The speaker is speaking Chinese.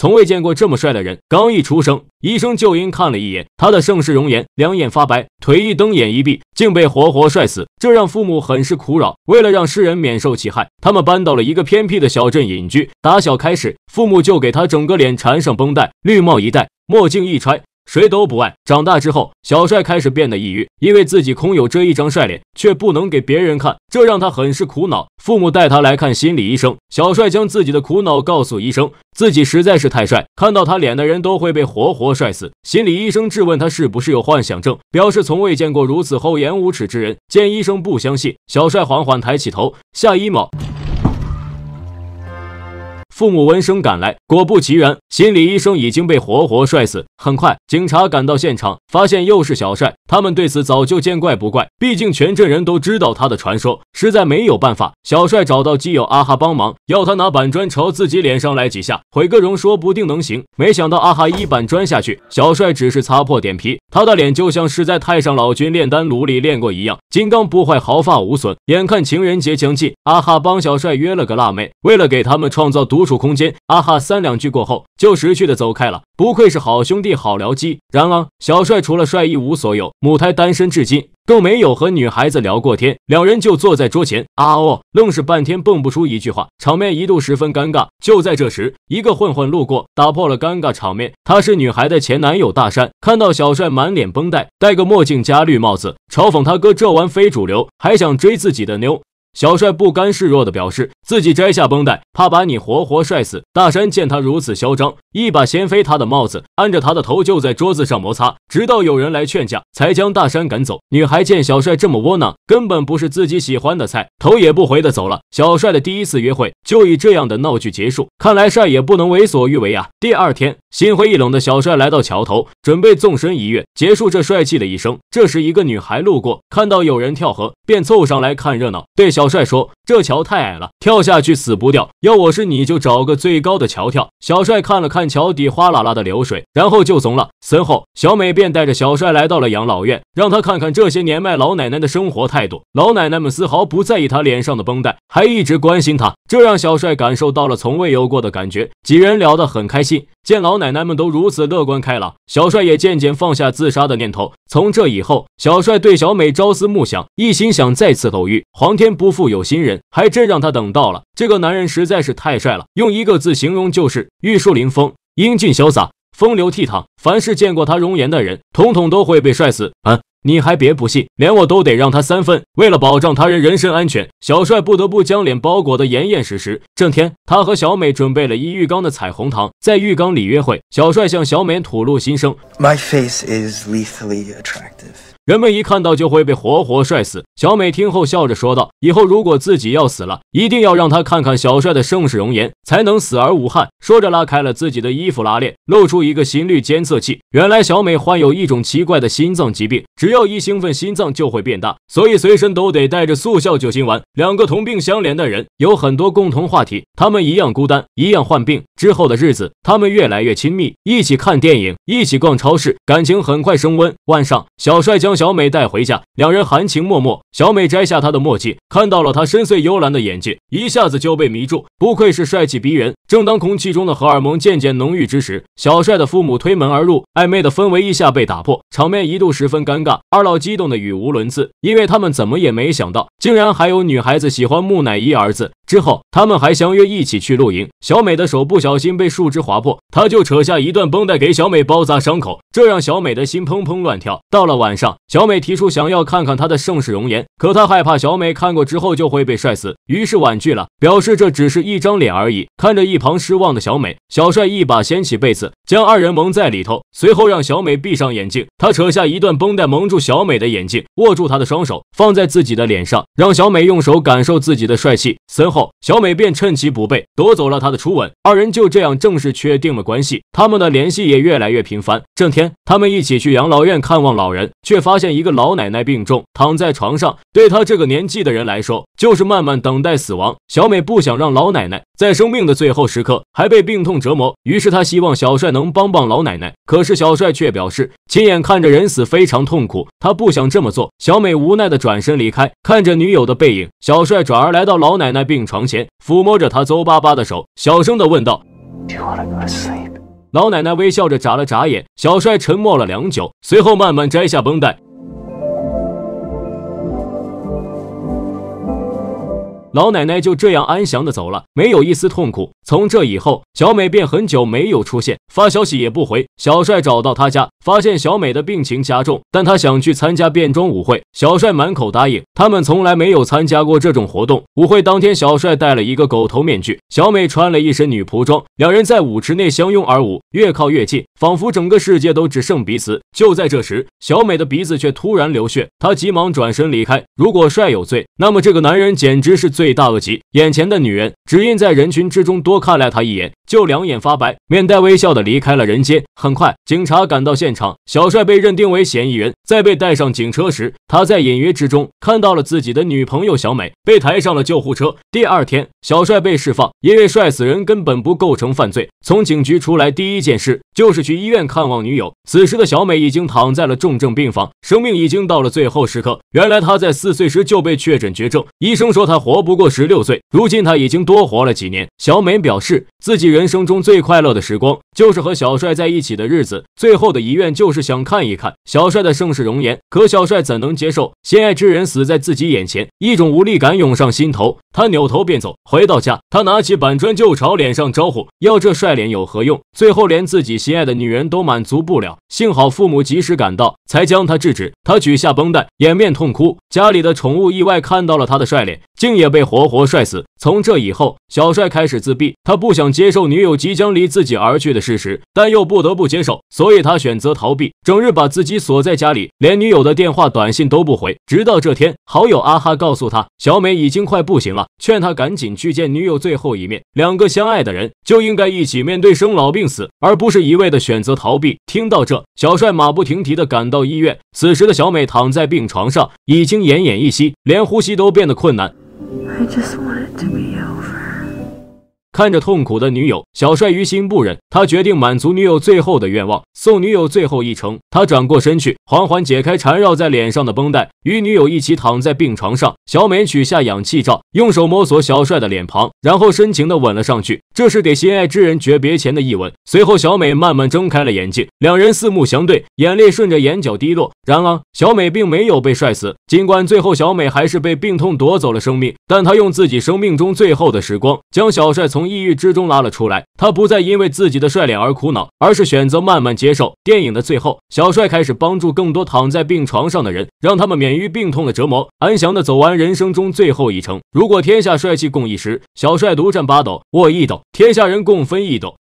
从未见过这么帅的人，刚一出生，医生就因看了一眼他的盛世容颜，两眼发白，腿一蹬，眼一闭，竟被活活帅死。这让父母很是苦恼。为了让世人免受其害，他们搬到了一个偏僻的小镇隐居。打小开始，父母就给他整个脸缠上绷带，绿帽一戴，墨镜一揣，谁都不爱。长大之后，小帅开始变得抑郁，因为自己空有这一张帅脸，却不能给别人看，这让他很是苦恼。父母带他来看心理医生，小帅将自己的苦恼告诉医生，自己实在是太帅，看到他脸的人都会被活活帅死。心理医生质问他是不是有幻想症，表示从未见过如此厚颜无耻之人。见医生不相信，小帅缓缓抬起头，下一秒。父母闻声赶来，果不其然，心理医生已经被活活摔死。很快，警察赶到现场，发现又是小帅。他们对此早就见怪不怪，毕竟全镇人都知道他的传说，实在没有办法。小帅找到基友阿哈帮忙，要他拿板砖朝自己脸上来几下，毁个容说不定能行。没想到阿哈一板砖下去，小帅只是擦破点皮，他的脸就像是在太上老君炼丹炉里炼过一样，金刚不坏，毫发无损。眼看情人节将近，阿哈帮小帅约了个辣妹，为了给他们创造独。处空间，啊哈三两句过后就识趣的走开了，不愧是好兄弟好聊机。然而小帅除了帅一无所有，母胎单身至今，更没有和女孩子聊过天。两人就坐在桌前，啊哦愣是半天蹦不出一句话，场面一度十分尴尬。就在这时，一个混混路过，打破了尴尬场面。他是女孩的前男友大山，看到小帅满脸绷带，戴个墨镜加绿帽子，嘲讽他哥这玩非主流，还想追自己的妞。小帅不甘示弱的表示。自己摘下绷带，怕把你活活摔死。大山见他如此嚣张，一把掀飞他的帽子，按着他的头就在桌子上摩擦，直到有人来劝架，才将大山赶走。女孩见小帅这么窝囊，根本不是自己喜欢的菜，头也不回的走了。小帅的第一次约会就以这样的闹剧结束，看来帅也不能为所欲为啊。第二天，心灰意冷的小帅来到桥头，准备纵身一跃，结束这帅气的一生。这时，一个女孩路过，看到有人跳河，便凑上来看热闹，对小帅说。这桥太矮了，跳下去死不掉。要我是你，就找个最高的桥跳。小帅看了看桥底哗啦啦的流水，然后就怂了。随后，小美便带着小帅来到了养老院，让他看看这些年迈老奶奶的生活态度。老奶奶们丝毫不在意他脸上的绷带，还一直关心他，这让小帅感受到了从未有过的感觉。几人聊得很开心。见老奶奶们都如此乐观开朗，小帅也渐渐放下自杀的念头。从这以后，小帅对小美朝思暮想，一心想再次偶遇。皇天不负有心人，还真让他等到了。这个男人实在是太帅了，用一个字形容就是“玉树临风”，英俊潇洒，风流倜傥。凡是见过他容颜的人，统统都会被帅死。嗯。你还别不信，连我都得让他三分。为了保障他人人身安全，小帅不得不将脸包裹得严严实实。这天，他和小美准备了一浴缸的彩虹糖，在浴缸里约会。小帅向小美吐露心声。人们一看到就会被活活帅死。小美听后笑着说道：“以后如果自己要死了，一定要让他看看小帅的盛世容颜，才能死而无憾。”说着拉开了自己的衣服拉链，露出一个心率监测器。原来小美患有一种奇怪的心脏疾病，只要一兴奋，心脏就会变大，所以随身都得带着速效救心丸。两个同病相怜的人有很多共同话题，他们一样孤单，一样患病。之后的日子，他们越来越亲密，一起看电影，一起逛超市，感情很快升温。晚上，小帅将。小美带回家，两人含情脉脉。小美摘下他的墨镜，看到了他深邃幽蓝的眼睛，一下子就被迷住。不愧是帅气逼人。正当空气中的荷尔蒙渐渐浓郁之时，小帅的父母推门而入，暧昧的氛围一下被打破，场面一度十分尴尬。二老激动的语无伦次，因为他们怎么也没想到，竟然还有女孩子喜欢木乃伊儿子。之后，他们还相约一起去露营。小美的手不小心被树枝划破，他就扯下一段绷带给小美包扎伤口，这让小美的心砰砰乱跳。到了晚上，小美提出想要看看他的盛世容颜，可他害怕小美看过之后就会被帅死，于是婉拒了，表示这只是一张脸而已。看着一。旁失望的小美，小帅一把掀起被子，将二人蒙在里头，随后让小美闭上眼睛。他扯下一段绷带，蒙住小美的眼睛，握住她的双手，放在自己的脸上，让小美用手感受自己的帅气。随后，小美便趁其不备，夺走了他的初吻。二人就这样正式确定了关系，他们的联系也越来越频繁。这天，他们一起去养老院看望老人，却发现一个老奶奶病重，躺在床上，对她这个年纪的人来说，就是慢慢等待死亡。小美不想让老奶奶在生命的最后。时刻还被病痛折磨，于是他希望小帅能帮帮老奶奶。可是小帅却表示亲眼看着人死非常痛苦，他不想这么做。小美无奈的转身离开，看着女友的背影，小帅转而来到老奶奶病床前，抚摸着她邹巴巴的手，小声的问道：“老奶奶微笑着眨了眨眼，小帅沉默了良久，随后慢慢摘下绷带。”老奶奶就这样安详的走了，没有一丝痛苦。从这以后，小美便很久没有出现，发消息也不回。小帅找到她家，发现小美的病情加重，但她想去参加变装舞会。小帅满口答应。他们从来没有参加过这种活动。舞会当天，小帅戴了一个狗头面具，小美穿了一身女仆装，两人在舞池内相拥而舞，越靠越近，仿佛整个世界都只剩彼此。就在这时，小美的鼻子却突然流血，她急忙转身离开。如果帅有罪，那么这个男人简直是最。罪大恶极！眼前的女人，只因在人群之中多看了他一眼。就两眼发白，面带微笑的离开了人间。很快，警察赶到现场，小帅被认定为嫌疑人。在被带上警车时，他在隐约之中看到了自己的女朋友小美被抬上了救护车。第二天，小帅被释放，因为帅死人根本不构成犯罪。从警局出来，第一件事就是去医院看望女友。此时的小美已经躺在了重症病房，生命已经到了最后时刻。原来她在四岁时就被确诊绝症，医生说她活不过十六岁。如今她已经多活了几年。小美表示自己。人。人生中最快乐的时光，就是和小帅在一起的日子。最后的遗愿就是想看一看小帅的盛世容颜。可小帅怎能接受心爱之人死在自己眼前？一种无力感涌上心头，他扭头便走。回到家，他拿起板砖就朝脸上招呼，要这帅脸有何用？最后连自己心爱的女人都满足不了。幸好父母及时赶到，才将他制止。他取下绷带，掩面痛哭。家里的宠物意外看到了他的帅脸，竟也被活活帅死。从这以后，小帅开始自闭。他不想接受女友即将离自己而去的事实，但又不得不接受，所以他选择逃避，整日把自己锁在家里，连女友的电话、短信都不回。直到这天，好友阿哈告诉他，小美已经快不行了，劝他赶紧去见女友最后一面。两个相爱的人就应该一起面对生老病死，而不是一味的选择逃避。听到这，小帅马不停蹄地赶到医院。此时的小美躺在病床上，已经奄奄一息，连呼吸都变得困难。I just want it to be 看着痛苦的女友，小帅于心不忍，他决定满足女友最后的愿望，送女友最后一程。他转过身去，缓缓解开缠绕在脸上的绷带，与女友一起躺在病床上。小美取下氧气罩，用手摸索小帅的脸庞，然后深情地吻了上去。这是给心爱之人诀别前的一吻。随后，小美慢慢睁开了眼睛，两人四目相对，眼泪顺着眼角滴落。然而，小美并没有被帅死。尽管最后小美还是被病痛夺走了生命，但她用自己生命中最后的时光，将小帅从抑郁之中拉了出来，他不再因为自己的帅脸而苦恼，而是选择慢慢接受。电影的最后，小帅开始帮助更多躺在病床上的人，让他们免于病痛的折磨，安详的走完人生中最后一程。如果天下帅气共一时，小帅独占八斗，我一斗，天下人共分一斗。